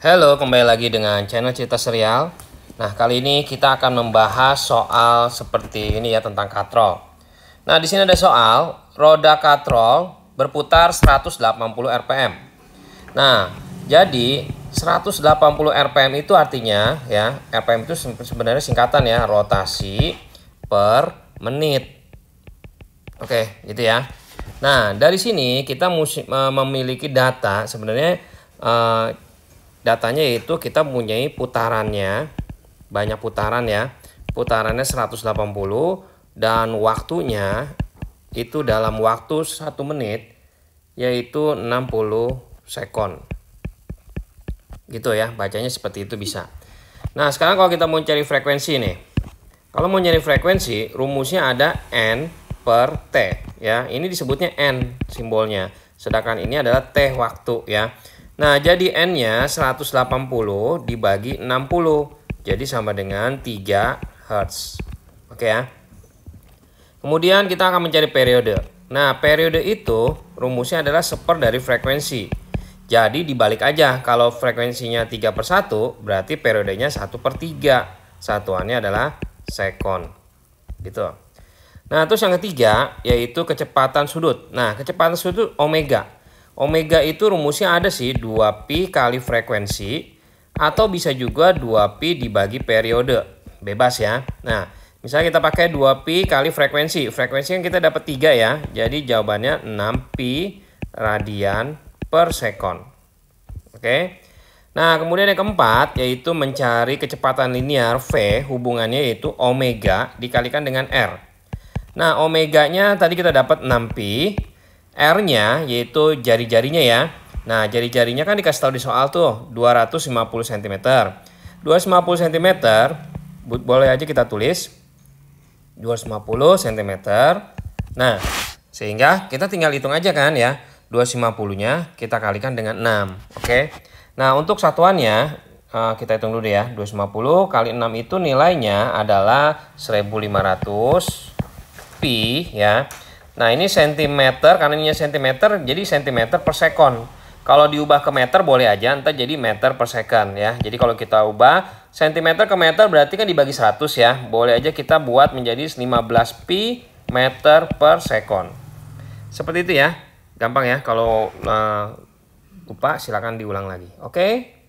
Halo, kembali lagi dengan channel cerita serial. Nah, kali ini kita akan membahas soal seperti ini ya tentang katrol. Nah, di sini ada soal roda katrol berputar 180 RPM. Nah, jadi 180 RPM itu artinya ya, RPM itu sebenarnya singkatan ya, rotasi per menit. Oke, gitu ya. Nah, dari sini kita memiliki data sebenarnya eh, datanya yaitu kita mempunyai putarannya banyak putaran ya putarannya 180 dan waktunya itu dalam waktu 1 menit yaitu 60 second gitu ya bacanya seperti itu bisa nah sekarang kalau kita mau cari frekuensi nih kalau mau cari frekuensi rumusnya ada N per T ya ini disebutnya N simbolnya sedangkan ini adalah T waktu ya Nah, jadi N-nya 180 dibagi 60. Jadi sama dengan 3 Hz. Oke ya. Kemudian kita akan mencari periode. Nah, periode itu rumusnya adalah seper dari frekuensi. Jadi dibalik aja, kalau frekuensinya 3 per 1, berarti periodenya 1 per 3. Satuannya adalah sekon. Gitu. Nah, terus yang ketiga, yaitu kecepatan sudut. Nah, kecepatan sudut omega. Omega itu rumusnya ada sih 2pi kali frekuensi atau bisa juga 2pi dibagi periode. Bebas ya. Nah, misalnya kita pakai 2pi kali frekuensi. Frekuensi yang kita dapat 3 ya. Jadi jawabannya 6 p radian per sekon. Oke. Nah, kemudian yang keempat yaitu mencari kecepatan linear V hubungannya yaitu omega dikalikan dengan R. Nah, omeganya tadi kita dapat 6pi R-nya yaitu jari-jarinya ya. Nah, jari-jarinya kan dikasih tahu di soal tuh 250 cm. 250 cm boleh aja kita tulis 250 cm. Nah, sehingga kita tinggal hitung aja kan ya. 250-nya kita kalikan dengan 6. Oke. Okay? Nah, untuk satuannya eh, kita hitung dulu deh ya. 250 kali 6 itu nilainya adalah 1500 pi ya. Nah ini sentimeter, karena ini sentimeter, jadi sentimeter per second. Kalau diubah ke meter boleh aja, entah jadi meter per second ya. Jadi kalau kita ubah sentimeter ke meter berarti kan dibagi 100 ya. Boleh aja kita buat menjadi 15pi meter per second. Seperti itu ya. Gampang ya, kalau uh, lupa silahkan diulang lagi. Oke? Okay?